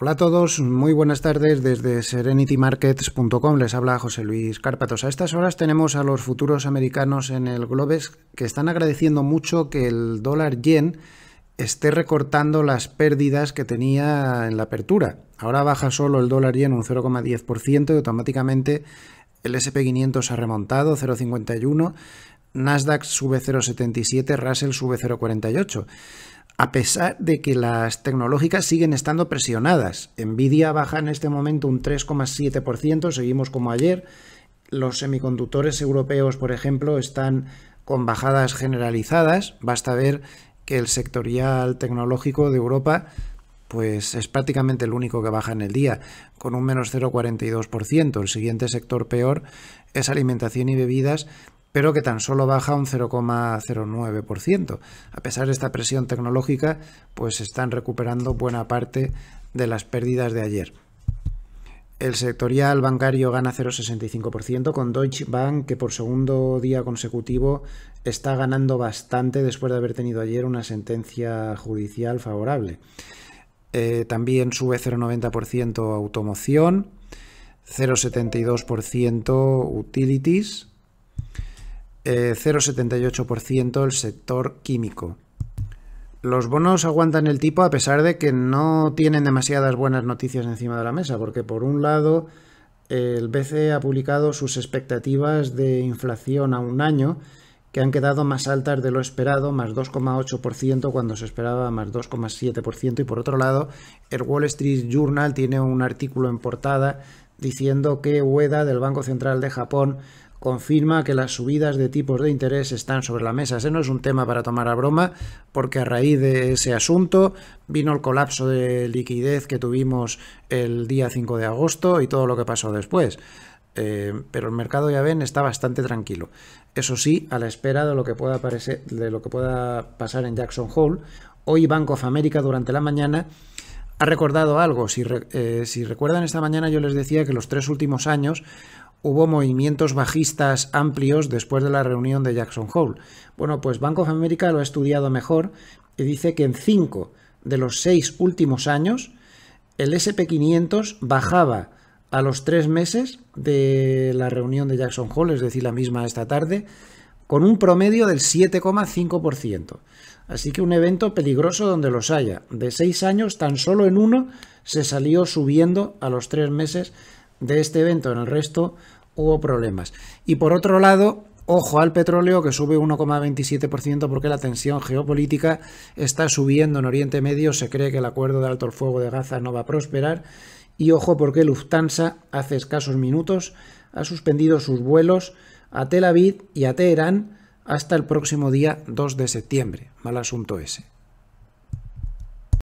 Hola a todos, muy buenas tardes desde serenitymarkets.com. Les habla José Luis Cárpatos. A estas horas tenemos a los futuros americanos en el Globes que están agradeciendo mucho que el dólar yen esté recortando las pérdidas que tenía en la apertura. Ahora baja solo el dólar yen un 0,10% y automáticamente el SP500 se ha remontado 0,51, Nasdaq sube 0,77, Russell sube 0,48 a pesar de que las tecnológicas siguen estando presionadas. Nvidia baja en este momento un 3,7%, seguimos como ayer. Los semiconductores europeos, por ejemplo, están con bajadas generalizadas. Basta ver que el sectorial tecnológico de Europa pues es prácticamente el único que baja en el día, con un menos 0,42%. El siguiente sector peor es alimentación y bebidas, pero que tan solo baja un 0,09%. A pesar de esta presión tecnológica, pues están recuperando buena parte de las pérdidas de ayer. El sectorial bancario gana 0,65% con Deutsche Bank que por segundo día consecutivo está ganando bastante después de haber tenido ayer una sentencia judicial favorable. Eh, también sube 0,90% automoción, 0,72% utilities, 0,78% eh, el sector químico. Los bonos aguantan el tipo a pesar de que no tienen demasiadas buenas noticias encima de la mesa, porque por un lado el BCE ha publicado sus expectativas de inflación a un año, que han quedado más altas de lo esperado, más 2,8% cuando se esperaba más 2,7%. Y por otro lado, el Wall Street Journal tiene un artículo en portada diciendo que Ueda del Banco Central de Japón confirma que las subidas de tipos de interés están sobre la mesa. Ese no es un tema para tomar a broma, porque a raíz de ese asunto vino el colapso de liquidez que tuvimos el día 5 de agosto y todo lo que pasó después. Eh, pero el mercado, ya ven, está bastante tranquilo. Eso sí, a la espera de lo que pueda, aparecer, de lo que pueda pasar en Jackson Hole. Hoy banco of America durante la mañana ha recordado algo. Eh, si recuerdan esta mañana yo les decía que los tres últimos años hubo movimientos bajistas amplios después de la reunión de Jackson Hole. Bueno, pues Bank of America lo ha estudiado mejor y dice que en cinco de los seis últimos años el SP500 bajaba a los tres meses de la reunión de Jackson Hole, es decir, la misma esta tarde, con un promedio del 7,5%. Así que un evento peligroso donde los haya. De seis años, tan solo en uno se salió subiendo a los tres meses de este evento en el resto hubo problemas. Y por otro lado, ojo al petróleo que sube 1,27% porque la tensión geopolítica está subiendo en Oriente Medio, se cree que el acuerdo de alto el fuego de Gaza no va a prosperar y ojo porque Lufthansa hace escasos minutos ha suspendido sus vuelos a Tel Aviv y a Teherán hasta el próximo día 2 de septiembre. Mal asunto ese.